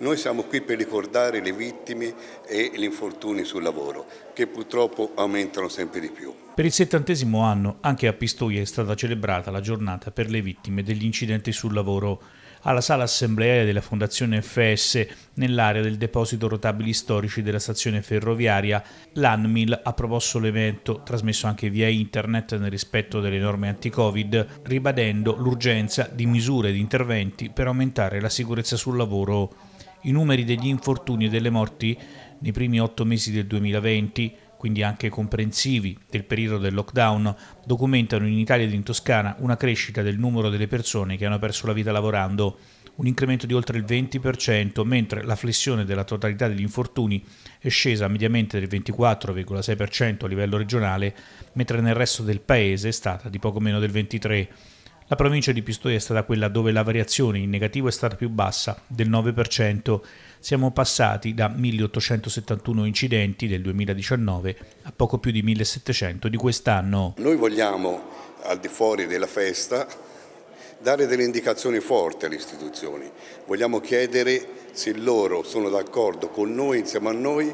Noi siamo qui per ricordare le vittime e gli infortuni sul lavoro, che purtroppo aumentano sempre di più. Per il settantesimo anno anche a Pistoia è stata celebrata la giornata per le vittime degli incidenti sul lavoro alla sala assemblea della Fondazione FS nell'area del deposito rotabili storici della stazione ferroviaria, l'ANMIL ha proposto l'evento, trasmesso anche via internet nel rispetto delle norme anti-Covid, ribadendo l'urgenza di misure e di interventi per aumentare la sicurezza sul lavoro i numeri degli infortuni e delle morti nei primi otto mesi del 2020, quindi anche comprensivi del periodo del lockdown, documentano in Italia ed in Toscana una crescita del numero delle persone che hanno perso la vita lavorando, un incremento di oltre il 20%, mentre la flessione della totalità degli infortuni è scesa mediamente del 24,6% a livello regionale, mentre nel resto del paese è stata di poco meno del 23%. La provincia di Pistoia è stata quella dove la variazione in negativo è stata più bassa, del 9%. Siamo passati da 1871 incidenti del 2019 a poco più di 1700 di quest'anno. Noi vogliamo, al di fuori della festa, dare delle indicazioni forti alle istituzioni. Vogliamo chiedere se loro sono d'accordo con noi, insieme a noi,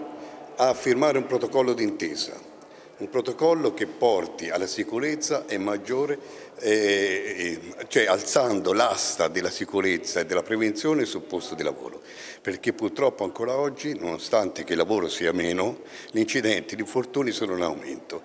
a firmare un protocollo d'intesa un protocollo che porti alla sicurezza e maggiore eh, cioè alzando l'asta della sicurezza e della prevenzione sul posto di lavoro, perché purtroppo ancora oggi, nonostante che il lavoro sia meno, gli incidenti, gli infortuni sono in aumento.